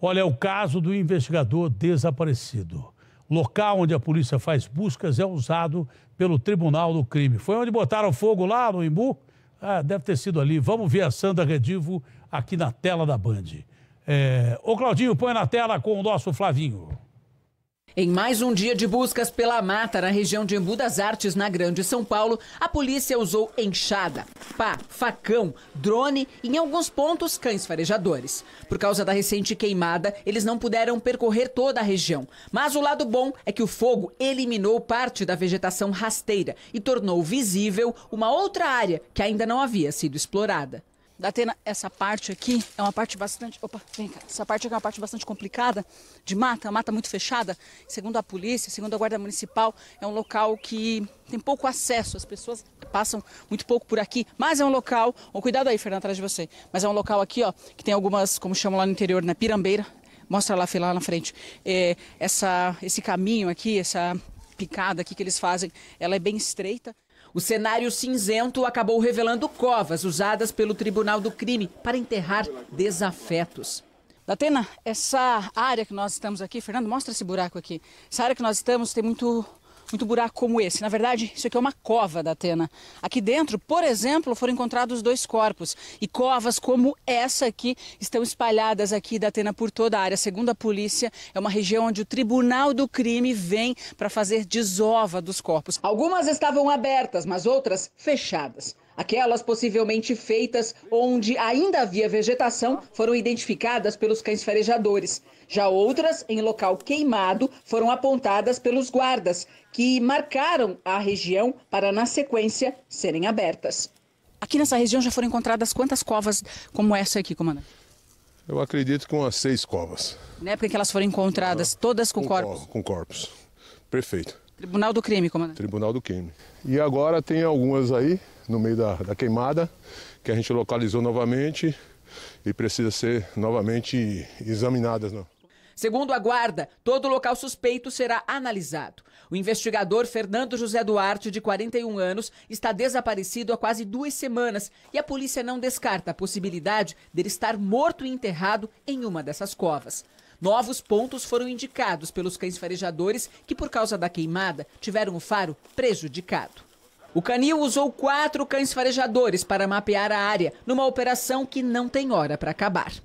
Olha, é o caso do investigador desaparecido. Local onde a polícia faz buscas é usado pelo Tribunal do Crime. Foi onde botaram fogo lá no Imbu? Ah, deve ter sido ali. Vamos ver a Sandra Redivo aqui na tela da Band. É... Ô, Claudinho, põe na tela com o nosso Flavinho. Em mais um dia de buscas pela mata na região de Embu das Artes, na Grande São Paulo, a polícia usou enxada, pá, facão, drone e, em alguns pontos, cães farejadores. Por causa da recente queimada, eles não puderam percorrer toda a região. Mas o lado bom é que o fogo eliminou parte da vegetação rasteira e tornou visível uma outra área que ainda não havia sido explorada da Atena, essa parte aqui é uma parte bastante. Opa, vem cá. Essa parte aqui é uma parte bastante complicada de mata, mata muito fechada. Segundo a polícia, segundo a guarda municipal, é um local que tem pouco acesso. As pessoas passam muito pouco por aqui, mas é um local. Oh, cuidado aí, Fernando, atrás de você. Mas é um local aqui, ó, que tem algumas, como chamam lá no interior, na né, pirambeira. Mostra lá, Fê, lá na frente. É, essa, esse caminho aqui, essa picada aqui que eles fazem, ela é bem estreita. O cenário cinzento acabou revelando covas usadas pelo Tribunal do Crime para enterrar desafetos. Datena, essa área que nós estamos aqui, Fernando, mostra esse buraco aqui. Essa área que nós estamos tem muito muito buraco como esse. Na verdade, isso aqui é uma cova da Atena. Aqui dentro, por exemplo, foram encontrados dois corpos. E covas como essa aqui estão espalhadas aqui da Atena por toda a área. Segundo a polícia, é uma região onde o Tribunal do Crime vem para fazer desova dos corpos. Algumas estavam abertas, mas outras fechadas. Aquelas possivelmente feitas onde ainda havia vegetação foram identificadas pelos cães farejadores. Já outras, em local queimado, foram apontadas pelos guardas, que marcaram a região para, na sequência, serem abertas. Aqui nessa região já foram encontradas quantas covas como essa aqui, comandante? Eu acredito com as seis covas. Na época que elas foram encontradas, ah, todas com, com corpos? Cor, com corpos. Perfeito. Tribunal do crime, comandante? Tribunal do crime. E agora tem algumas aí no meio da, da queimada, que a gente localizou novamente e precisa ser novamente examinadas. Não. Segundo a guarda, todo local suspeito será analisado. O investigador Fernando José Duarte, de 41 anos, está desaparecido há quase duas semanas e a polícia não descarta a possibilidade dele estar morto e enterrado em uma dessas covas. Novos pontos foram indicados pelos cães farejadores que, por causa da queimada, tiveram o faro prejudicado. O Canil usou quatro cães farejadores para mapear a área, numa operação que não tem hora para acabar.